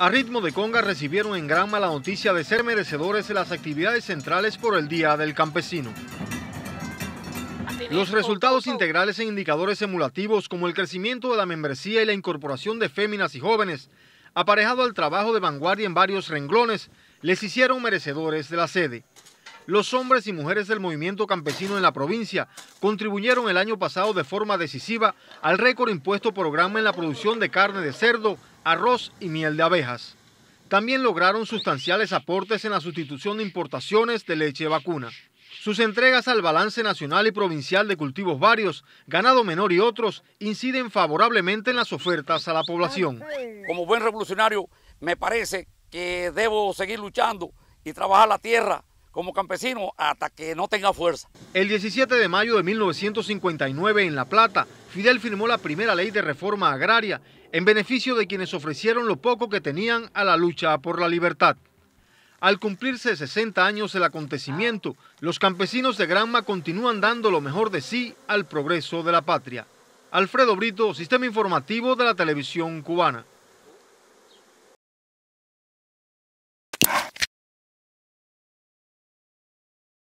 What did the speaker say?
A ritmo de conga recibieron en Granma la noticia de ser merecedores de las actividades centrales por el Día del Campesino. Los resultados integrales en indicadores emulativos como el crecimiento de la membresía y la incorporación de féminas y jóvenes, aparejado al trabajo de vanguardia en varios renglones, les hicieron merecedores de la sede. Los hombres y mujeres del movimiento campesino en la provincia contribuyeron el año pasado de forma decisiva al récord impuesto por Granma en la producción de carne de cerdo arroz y miel de abejas. También lograron sustanciales aportes en la sustitución de importaciones de leche vacuna. Sus entregas al balance nacional y provincial de cultivos varios, ganado menor y otros, inciden favorablemente en las ofertas a la población. Como buen revolucionario, me parece que debo seguir luchando y trabajar la tierra como campesino hasta que no tenga fuerza. El 17 de mayo de 1959 en La Plata, Fidel firmó la primera ley de reforma agraria en beneficio de quienes ofrecieron lo poco que tenían a la lucha por la libertad. Al cumplirse 60 años el acontecimiento, los campesinos de Granma continúan dando lo mejor de sí al progreso de la patria. Alfredo Brito, Sistema Informativo de la Televisión Cubana.